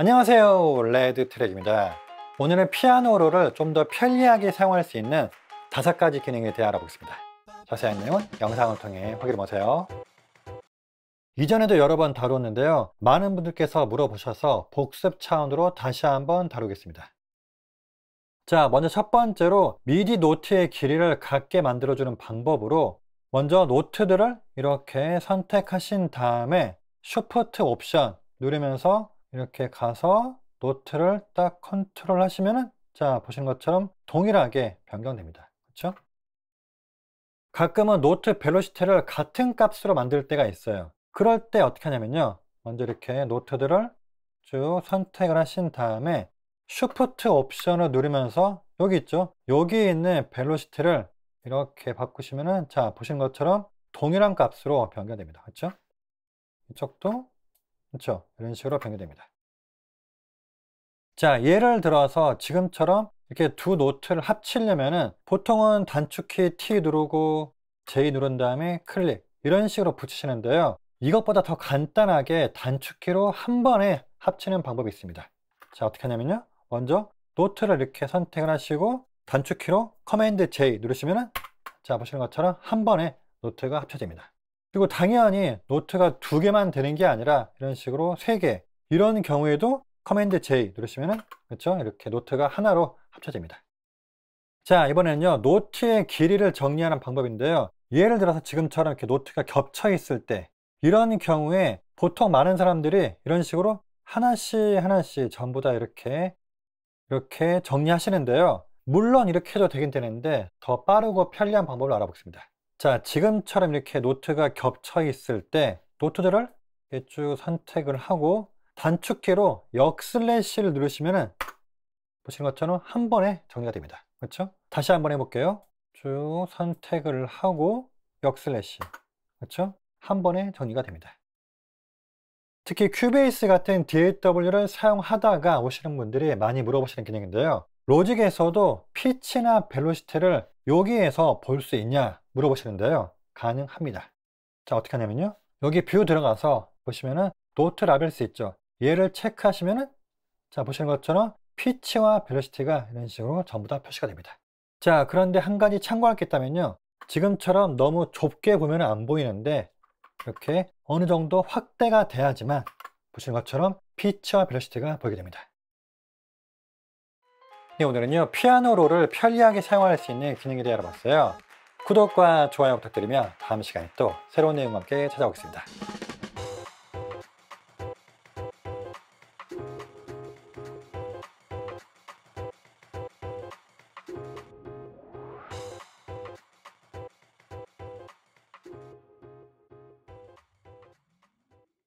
안녕하세요 레드 트랙입니다 오늘은 피아노로를 좀 더 편리하게 사용할 수 있는 다섯 가지 기능에 대해 알아보겠습니다 자세한 내용은 영상을 통해 확인해 보세요 이전에도 여러 번 다뤘는데요 많은 분들께서 물어보셔서 복습 차원으로 다시 한번 다루겠습니다 자 먼저 첫 번째로 미디 노트의 길이를 갖게 만들어주는 방법으로 먼저 노트들을 이렇게 선택하신 다음에 슈퍼트 옵션 누르면서 이렇게 가서 노트를 딱 컨트롤 하시면은 자 보시는 것처럼 동일하게 변경됩니다 그렇죠 가끔은 노트 벨로시티를 같은 값으로 만들 때가 있어요 그럴 때 어떻게 하냐면요 먼저 이렇게 노트들을 쭉 선택을 하신 다음에 슈프트 옵션을 누르면서 여기 있죠 여기 있는 벨로시티를 이렇게 바꾸시면은 자 보시는 것처럼 동일한 값으로 변경됩니다 그렇죠 이쪽도 그렇죠? 이런 식으로 변경됩니다. 자, 예를 들어서 지금처럼 이렇게 두 노트를 합치려면은 보통은 단축키 T 누르고 J 누른 다음에 클릭 이런 식으로 붙이시는데요. 이것보다 더 간단하게 단축키로 한 번에 합치는 방법이 있습니다. 자, 어떻게 하냐면요. 먼저 노트를 이렇게 선택을 하시고 단축키로 커맨드 J 누르시면은 자, 보시는 것처럼 한 번에 노트가 합쳐집니다. 그리고 당연히 노트가 두 개만 되는 게 아니라 이런 식으로 세 개 이런 경우에도 커맨드 J 누르시면은 그렇죠 이렇게 노트가 하나로 합쳐집니다 자 이번에는요 노트의 길이를 정리하는 방법인데요 예를 들어서 지금처럼 이렇게 노트가 겹쳐 있을 때 이런 경우에 보통 많은 사람들이 이런 식으로 하나씩 하나씩 전부 다 이렇게 이렇게 정리하시는데요 물론 이렇게 해도 되긴 되는데 더 빠르고 편리한 방법을 알아보겠습니다 자, 지금처럼 이렇게 노트가 겹쳐 있을 때 노트들을 쭉 선택을 하고 단축키로 역슬래시를 누르시면은 보시는 것처럼 한 번에 정리가 됩니다. 그렇죠? 다시 한 번 해볼게요. 쭉 선택을 하고 역슬래시 그렇죠? 한 번에 정리가 됩니다. 특히 큐베이스 같은 DAW를 사용하다가 오시는 분들이 많이 물어보시는 기능인데요. 로직에서도 피치나 벨로시티를 여기에서 볼 수 있냐 물어보시는데요. 가능합니다. 자, 어떻게 하냐면요. 여기 뷰 들어가서 보시면은 노트 라벨스 있죠. 얘를 체크하시면은 자, 보시는 것처럼 피치와 벨로시티가 이런 식으로 전부 다 표시가 됩니다. 자, 그런데 한 가지 참고할 게 있다면요. 지금처럼 너무 좁게 보면 안 보이는데 이렇게 어느 정도 확대가 돼야지만 보시는 것처럼 피치와 벨로시티가 보이게 됩니다. 네, 오늘은요 피아노로를 편리하게 사용할 수 있는 기능에 대해 알아봤어요 구독과 좋아요 부탁드리며 다음 시간에 또 새로운 내용과 함께 찾아오겠습니다.